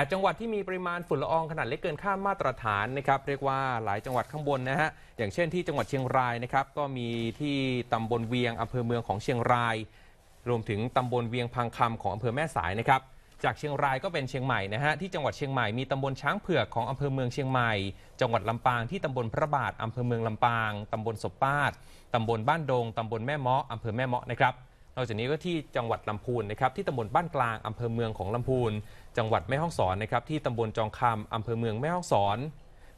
8 จังหวัดที่มีปริมาณฝุ่นละอองขนาดเล็กเกินค่ามาตรฐานนะครับเรียกว่าหลายจังหวัดข้างบนนะฮะอย่างเช่นที่จังหวัดเชียงรายนะครับก็มีที่ตำบลเวียงอำเภอเมืองของเชียงราย รวมถึงตำบลเวียงพังคำของอำเภอแม่สายนะครับจากเชียงรายก็เป็นเชียงใหม่นะฮะที่จังหวัดเชียงใหม่มีตำบลช้างเผือกของอำเภอเมืองเชียงใหม่จังหวัดลำปางที่ตำบลพระบาทอำเภอเมืองลำปางตำบลศบปาตตำบลบ้านดงตำบลแม่เมาะอำเภอแม่เมาะนะครับนอกจากนี้ก็ที่จังหวัดลำพูนนะครับ ที่ตำบลบ้านกลางอำเภอเมืองของลำพูนจังหวัดแม่ฮ่องสอนนะครับ ที่ตำบลจองคำอำเภอเมืองแม่ฮ่องสอน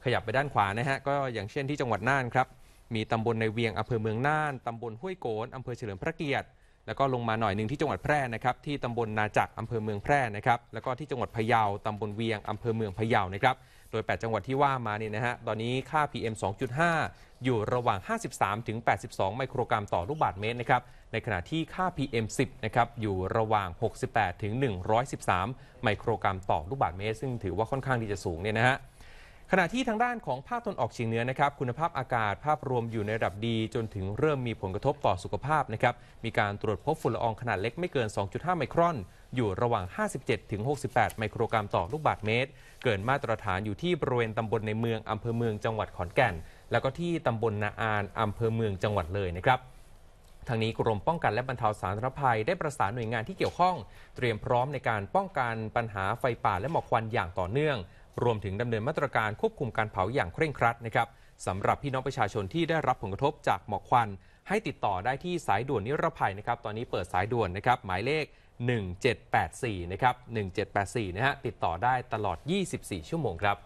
ขยับไปด้านขวานะฮะก็อย่างเช่นที่จังหวัดน่านครับมีตำบลในเวียงอำเภอเมืองน่านตำบลห้วยโกนอำเภอเฉลิมพระเกียรติแล้วก็ลงมาหน่อยหนึ่งที่จังหวัดแพร่นะครับที่ตำบลนาจักอำเภอเมืองแพร่นะครับ แล้วก็ที่จังหวัดพะเยาตำบลเวียงอำเภอเมืองพะเยานะครับโดย 8 จังหวัดที่ว่ามาเนี่ยนะฮะ ตอนนี้ค่า PM 2.5 อยู่ระหว่าง 53 ถึง 82 ไมโครกรัมต่อลูกบาศก์เมตรนะครับ ในขณะที่ค่า PM 10 นะครับ อยู่ระหว่าง 68 ถึง 113 ไมโครกรัมต่อลูกบาศก์เมตร ซึ่งถือว่าค่อนข้างที่จะสูงเนี่ยนะฮะขณะที่ทางด้านของภาคตนออกเฉียงเหนือนะครับ คุณภาพอากาศภาพรวมอยู่ในระดับดีจนถึงเริ่มมีผลกระทบต่อสุขภาพนะครับ มีการตรวจพบฝุ่นละอองขนาดเล็กไม่เกิน 2.5 ไมครอน อยู่ระหว่าง 57-68 ไมโครกรัมต่อลูกบาศก์เมตร เกินมาตรฐานอยู่ที่บริเวณตำบลในเมืองอำเภอเมืองจังหวัดขอนแก่น แล้วก็ที่ตำบลนาอานอำเภอเมืองจังหวัดเลยนะครับทางนี้กรมป้องกันและบรรเทาสาธารณภัยได้ประสานหน่วยงานที่เกี่ยวข้อง เตรียมพร้อมในการป้องกันปัญหาไฟป่าและหมอกควันอย่างต่อเนื่องรวมถึงดำเนินมาตรการควบคุมการเผาอย่างเคร่งครัดนะครับสำหรับพี่น้องประชาชนที่ได้รับผลกระทบจากหมอกควัน ให้ติดต่อได้ที่สายด่วนนิรภัยนะครับตอนนี้เปิดสายด่วนนะครับหมายเลข 1784 นะครับ 1784นะฮะติดต่อได้ตลอด 24 ชั่วโมงครับ